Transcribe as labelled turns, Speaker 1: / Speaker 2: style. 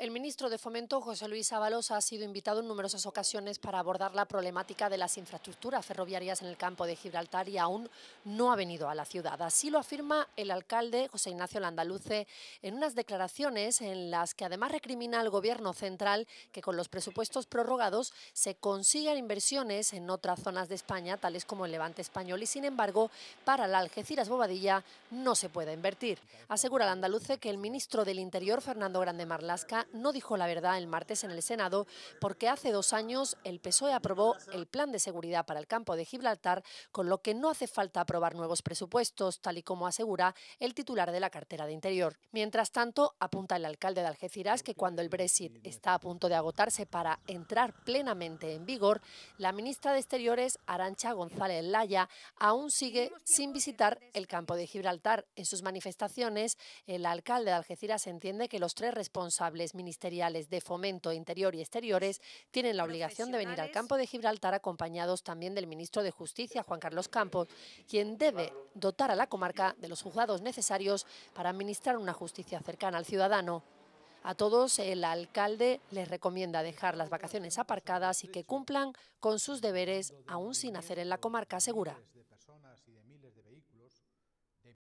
Speaker 1: El ministro de Fomento, José Luis Ábalos, ha sido invitado en numerosas ocasiones para abordar la problemática de las infraestructuras ferroviarias en el campo de Gibraltar y aún no ha venido a la ciudad. Así lo afirma el alcalde José Ignacio Landaluce en unas declaraciones en las que además recrimina al gobierno central que con los presupuestos prorrogados se consigan inversiones en otras zonas de España, tales como el levante español, y sin embargo, para la Algeciras-Bobadilla no se puede invertir. Asegura Landaluce que el ministro del Interior, Fernando Grande Marlasca, no dijo la verdad el martes en el Senado porque hace dos años el PSOE aprobó el plan de seguridad para el campo de Gibraltar, con lo que no hace falta aprobar nuevos presupuestos, tal y como asegura el titular de la cartera de Interior. Mientras tanto, apunta el alcalde de Algeciras que cuando el Brexit está a punto de agotarse para entrar plenamente en vigor, la ministra de Exteriores, Arancha González Laya, aún sigue sin visitar el campo de Gibraltar. En sus manifestaciones, el alcalde de Algeciras entiende que los tres responsables ministeriales de Fomento Interior y Exteriores tienen la obligación de venir al campo de Gibraltar acompañados también del ministro de Justicia, Juan Carlos Campos, quien debe dotar a la comarca de los juzgados necesarios para administrar una justicia cercana al ciudadano. A todos el alcalde les recomienda dejar las vacaciones aparcadas y que cumplan con sus deberes aún sin hacer en la comarca segura.